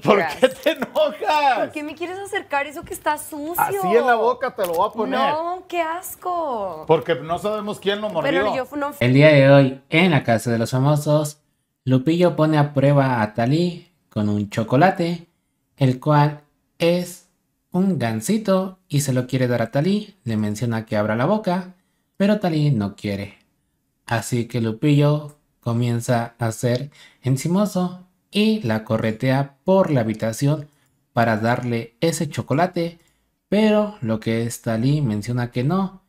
¿Por qué te enojas? ¿Por qué me quieres acercar eso que está sucio? Así en la boca te lo voy a poner. No, qué asco. Porque no sabemos quién lo mordió. Pero yo El día de hoy, en la casa de los famosos, Lupillo pone a prueba a Talí con un chocolate, el cual es un gansito y se lo quiere dar a Talí. Le menciona que abra la boca, pero Talí no quiere. Así que Lupillo comienza a ser encimoso y la corretea por la habitación para darle ese chocolate, pero lo que es Tali menciona que no,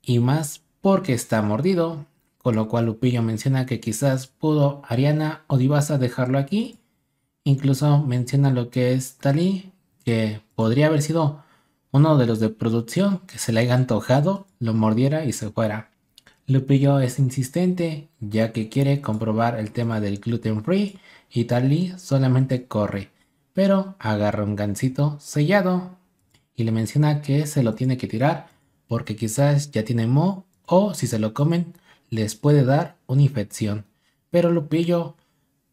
y más porque está mordido, con lo cual Lupillo menciona que quizás pudo Ariana o Divasa dejarlo aquí, incluso menciona lo que es Tali que podría haber sido uno de los de producción que se le haya antojado, lo mordiera y se fuera. Lupillo es insistente ya que quiere comprobar el tema del gluten free y Tali solamente corre, pero agarra un gancito sellado y le menciona que se lo tiene que tirar porque quizás ya tiene mo o si se lo comen les puede dar una infección. Pero Lupillo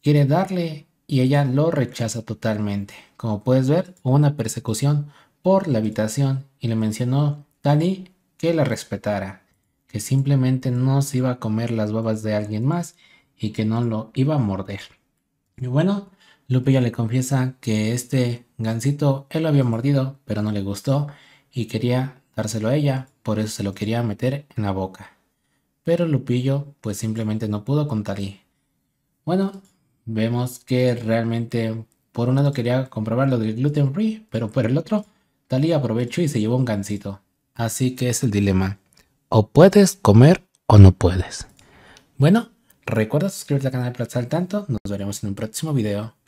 quiere darle y ella lo rechaza totalmente. Como puedes ver, hubo una persecución por la habitación y le mencionó Tali que la respetara que simplemente no se iba a comer las babas de alguien más y que no lo iba a morder. Y bueno, Lupillo le confiesa que este gansito él lo había mordido, pero no le gustó y quería dárselo a ella, por eso se lo quería meter en la boca. Pero Lupillo pues simplemente no pudo con Tali. bueno, vemos que realmente por un lado quería comprobar lo del gluten free, pero por el otro, Tali aprovechó y se llevó un gansito. Así que es el dilema o puedes comer o no puedes. Bueno, recuerda suscribirte al canal para estar al tanto. Nos veremos en un próximo video.